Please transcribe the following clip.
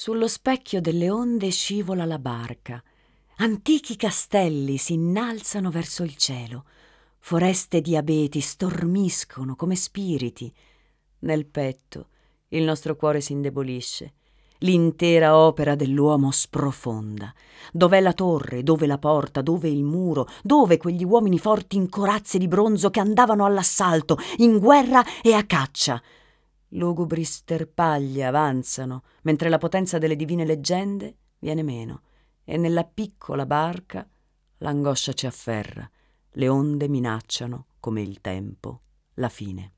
Sullo specchio delle onde scivola la barca. Antichi castelli si innalzano verso il cielo. Foreste di abeti stormiscono come spiriti. Nel petto il nostro cuore si indebolisce. L'intera opera dell'uomo sprofonda. Dov'è la torre, dove la porta, dove il muro, dove quegli uomini forti in corazze di bronzo che andavano all'assalto, in guerra e a caccia? lugubri sterpaglie avanzano, mentre la potenza delle divine leggende viene meno, e nella piccola barca l'angoscia ci afferra, le onde minacciano, come il tempo, la fine.